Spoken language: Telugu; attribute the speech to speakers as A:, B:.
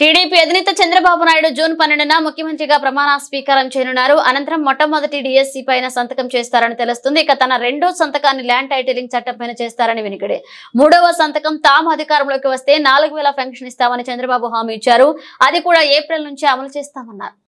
A: టీడీపీ అధినేత చంద్రబాబు నాయుడు జూన్ పన్నెండున ముఖ్యమంత్రిగా ప్రమాణ స్వీకారం చేయనున్నారు అనంతరం మొట్టమొదటి డిఎస్సీ పైన సంతకం చేస్తారని తెలుస్తుంది ఇక తన రెండో సంతకాన్ని ల్యాండ్ టైటిలింగ్ చట్టం పైన చేస్తారని వెనుకడే మూడవ సంతకం తాము అధికారంలోకి వస్తే నాలుగు పెన్షన్ ఇస్తామని చంద్రబాబు హామీ ఇచ్చారు అది కూడా ఏప్రిల్ నుంచి అమలు చేస్తామన్నారు